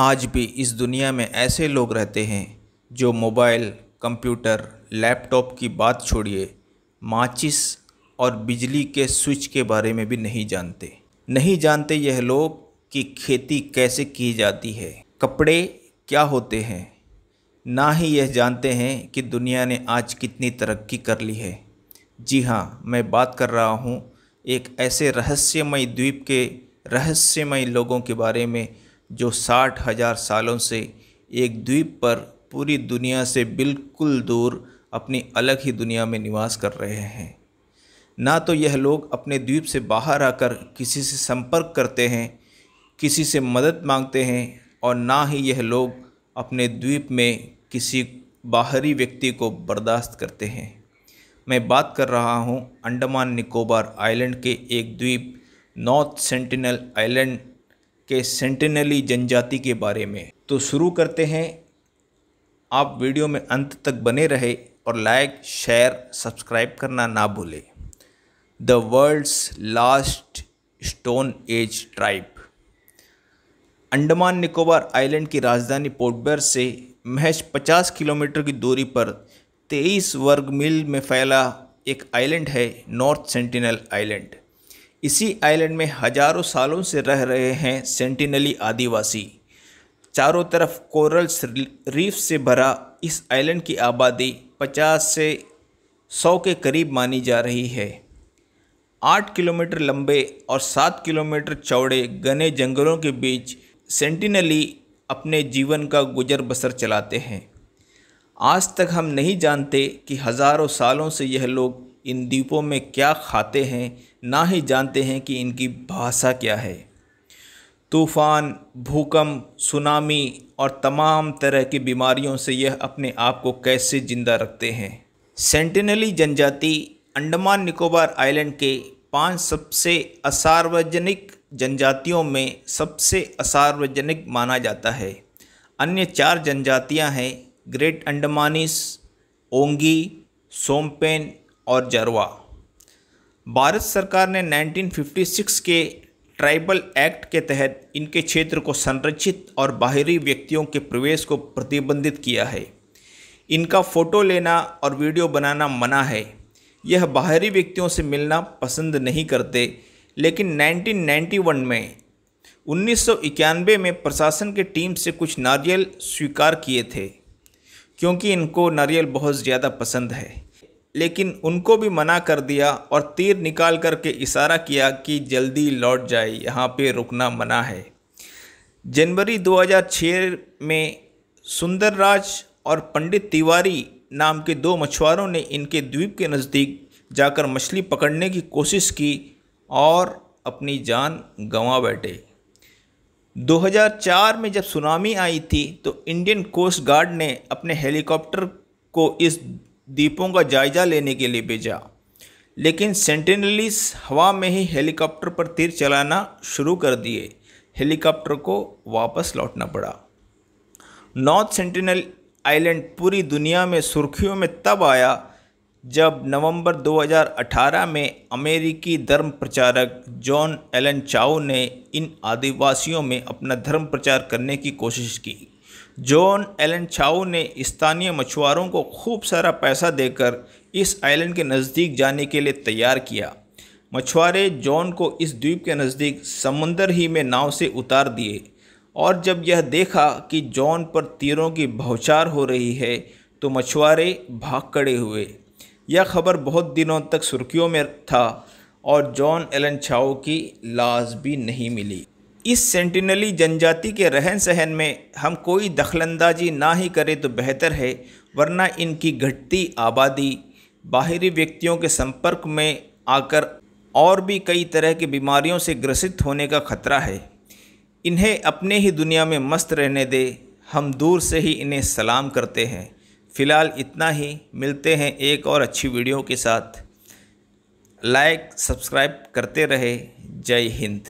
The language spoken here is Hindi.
आज भी इस दुनिया में ऐसे लोग रहते हैं जो मोबाइल कंप्यूटर लैपटॉप की बात छोड़िए माचिस और बिजली के स्विच के बारे में भी नहीं जानते नहीं जानते यह लोग कि खेती कैसे की जाती है कपड़े क्या होते हैं ना ही यह जानते हैं कि दुनिया ने आज कितनी तरक्की कर ली है जी हाँ मैं बात कर रहा हूँ एक ऐसे रहस्यमय द्वीप के रहस्यमय लोगों के बारे में जो साठ हजार सालों से एक द्वीप पर पूरी दुनिया से बिल्कुल दूर अपनी अलग ही दुनिया में निवास कर रहे हैं ना तो यह लोग अपने द्वीप से बाहर आकर किसी से संपर्क करते हैं किसी से मदद मांगते हैं और ना ही यह लोग अपने द्वीप में किसी बाहरी व्यक्ति को बर्दाश्त करते हैं मैं बात कर रहा हूँ अंडमान निकोबार आइलैंड के एक द्वीप नॉर्थ सेंटिनल आइलैंड के सेंटिनली जनजाति के बारे में तो शुरू करते हैं आप वीडियो में अंत तक बने रहे और लाइक शेयर सब्सक्राइब करना ना भूलें the world's last stone age tribe Andaman Nicobar island की राजधानी पोर्टबेर से महज 50 किलोमीटर की दूरी पर 23 वर्ग मील में फैला एक आइलैंड है नॉर्थ सेंटिनल आइलैंड इसी आइलैंड में हजारों सालों से रह रहे हैं सेंटिनली आदिवासी चारों तरफ कोरल रीफ से भरा इस आइलैंड की आबादी 50 से 100 के करीब मानी जा रही है आठ किलोमीटर लंबे और सात किलोमीटर चौड़े घने जंगलों के बीच सेंटिनली अपने जीवन का गुजर बसर चलाते हैं आज तक हम नहीं जानते कि हज़ारों सालों से यह लोग इन द्वीपों में क्या खाते हैं ना ही जानते हैं कि इनकी भाषा क्या है तूफ़ान भूकंप सुनामी और तमाम तरह की बीमारियों से यह अपने आप को कैसे ज़िंदा रखते हैं सेंटिनली जनजाति अंडमान निकोबार आइलैंड के पांच सबसे असार्वजनिक जनजातियों में सबसे असार्वजनिक माना जाता है अन्य चार जनजातियां हैं ग्रेट अंडमानिस ओंगी सोमपेन और जरवा भारत सरकार ने 1956 के ट्राइबल एक्ट के तहत इनके क्षेत्र को संरक्षित और बाहरी व्यक्तियों के प्रवेश को प्रतिबंधित किया है इनका फ़ोटो लेना और वीडियो बनाना मना है यह बाहरी व्यक्तियों से मिलना पसंद नहीं करते लेकिन 1991 में 1991 में प्रशासन के टीम से कुछ नारियल स्वीकार किए थे क्योंकि इनको नारियल बहुत ज़्यादा पसंद है लेकिन उनको भी मना कर दिया और तीर निकाल करके इशारा किया कि जल्दी लौट जाए यहाँ पे रुकना मना है जनवरी 2006 में सुंदरराज और पंडित तिवारी नाम के दो मछुआरों ने इनके द्वीप के नज़दीक जाकर मछली पकड़ने की कोशिश की और अपनी जान गंवा बैठे 2004 में जब सुनामी आई थी तो इंडियन कोस्ट गार्ड ने अपने हेलीकॉप्टर को इस दीपों का जायजा लेने के लिए भेजा लेकिन सेंटिनलीस हवा में ही हेलीकॉप्टर पर तीर चलाना शुरू कर दिए हेलीकॉप्टर को वापस लौटना पड़ा नॉर्थ सेंटिनल आइलैंड पूरी दुनिया में सुर्खियों में तब आया जब नवंबर 2018 में अमेरिकी धर्म प्रचारक जॉन एलन चाओ ने इन आदिवासियों में अपना धर्म प्रचार करने की कोशिश की जॉन एलन छाओ ने स्थानीय मछुआरों को खूब सारा पैसा देकर इस आइलैंड के नज़दीक जाने के लिए तैयार किया मछुआरे जॉन को इस द्वीप के नज़दीक समुंदर ही में नाव से उतार दिए और जब यह देखा कि जॉन पर तीरों की बहुचार हो रही है तो मछुआरे भाग खड़े हुए यह खबर बहुत दिनों तक सुर्खियों में था और जॉन एलन छाओ की लाश भी नहीं मिली इस सेंटिनली जनजाति के रहन सहन में हम कोई दखलंदाजी ना ही करें तो बेहतर है वरना इनकी घटती आबादी बाहरी व्यक्तियों के संपर्क में आकर और भी कई तरह की बीमारियों से ग्रसित होने का खतरा है इन्हें अपने ही दुनिया में मस्त रहने दे हम दूर से ही इन्हें सलाम करते हैं फ़िलहाल इतना ही मिलते हैं एक और अच्छी वीडियो के साथ लाइक सब्सक्राइब करते रहे जय हिंद